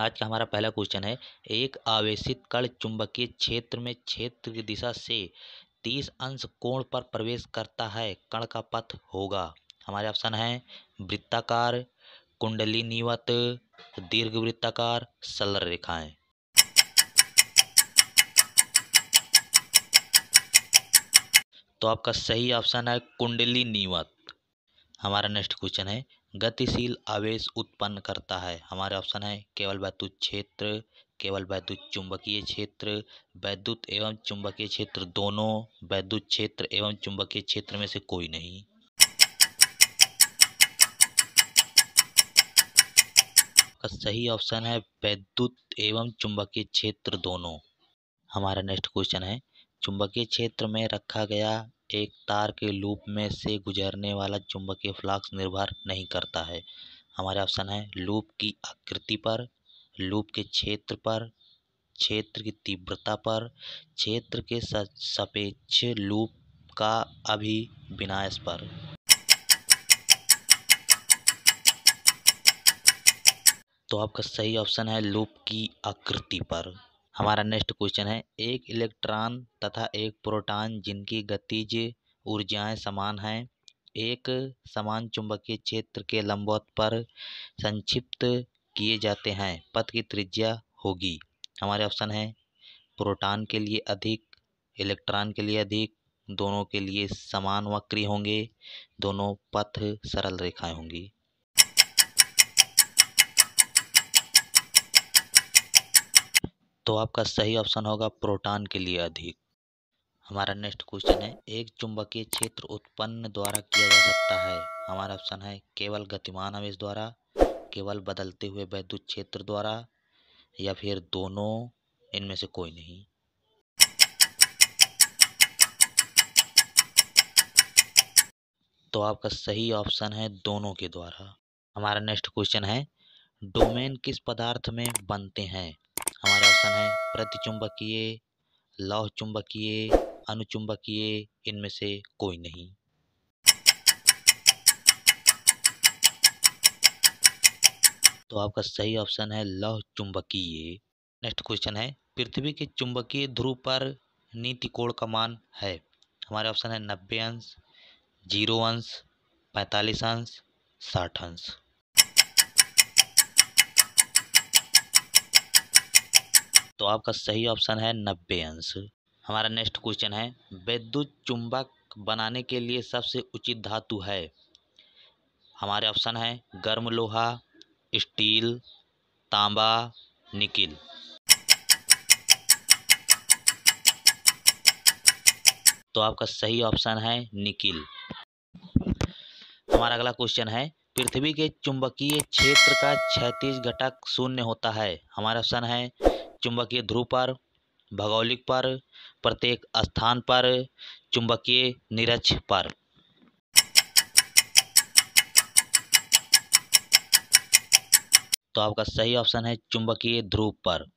आज का हमारा पहला क्वेश्चन है एक आवेशित कण चुंबकीय क्षेत्र में क्षेत्र की दिशा से तीस अंश कोण पर प्रवेश करता है कण का पथ होगा हमारे ऑप्शन हैं वृत्ताकार कुंडली निवत दीर्घ वृत्ताकार सलर रेखाएं तो आपका सही ऑप्शन है कुंडली निवत हमारा नेक्स्ट क्वेश्चन है गतिशील आवेश उत्पन्न करता है हमारे ऑप्शन है केवल वैद्युत क्षेत्र केवल वैद्युत चुंबकीय क्षेत्र वैद्युत एवं चुंबकीय क्षेत्र दोनों वैद्युत क्षेत्र एवं चुंबकीय क्षेत्र में से कोई नहीं का सही ऑप्शन है वैद्युत एवं चुंबकीय क्षेत्र दोनों हमारा नेक्स्ट क्वेश्चन है चुंबकीय क्षेत्र में रखा गया एक तार के लूप में से गुजरने वाला चुंबकीय फ्लक्स निर्भर नहीं करता है हमारे ऑप्शन है लूप की आकृति पर लूप के क्षेत्र पर क्षेत्र की तीव्रता पर क्षेत्र के सापेक्ष लूप का अभी विनाश पर तो आपका सही ऑप्शन है लूप की आकृति पर हमारा नेक्स्ट क्वेश्चन है एक इलेक्ट्रॉन तथा एक प्रोटॉन जिनकी गतिज ऊर्जाएं समान हैं एक समान चुंबकीय क्षेत्र के लंबवत पर संक्षिप्त किए जाते हैं पथ की त्रिज्या होगी हमारे ऑप्शन है प्रोटॉन के लिए अधिक इलेक्ट्रॉन के लिए अधिक दोनों के लिए समान वक्री होंगे दोनों पथ सरल रेखाएं होंगी तो आपका सही ऑप्शन होगा प्रोटॉन के लिए अधिक हमारा नेक्स्ट क्वेश्चन है एक चुंबकीय क्षेत्र उत्पन्न द्वारा किया जा सकता है हमारा ऑप्शन है केवल गतिमान आवेश द्वारा केवल बदलते हुए वैद्युत क्षेत्र द्वारा या फिर दोनों इनमें से कोई नहीं तो आपका सही ऑप्शन है दोनों के द्वारा हमारा नेक्स्ट क्वेश्चन है डोमेन किस पदार्थ में बनते हैं हमारे ऑप्शन है प्रतिचुंबकीय लौह चुंबकीय अनुचुंबकीय इनमें से कोई नहीं तो आपका सही ऑप्शन है लौह चुंबकीय नेक्स्ट क्वेश्चन है पृथ्वी के चुंबकीय ध्रुव पर नीति कोण का मान है हमारे ऑप्शन है नब्बे अंश जीरो अंश पैंतालीस अंश साठ अंश तो आपका सही ऑप्शन है नब्बे अंश हमारा नेक्स्ट क्वेश्चन है वैद्युत चुंबक बनाने के लिए सबसे उचित धातु है हमारे ऑप्शन है गर्म लोहा स्टील तांबा निकिल तो आपका सही ऑप्शन है निकिल हमारा अगला क्वेश्चन है पृथ्वी के चुंबकीय क्षेत्र का क्षैतिज घटक शून्य होता है हमारा ऑप्शन है चुंबकीय ध्रुव पर भौगोलिक पर प्रत्येक स्थान पर चुंबकीय निरक्ष पर तो आपका सही ऑप्शन है चुंबकीय ध्रुव पर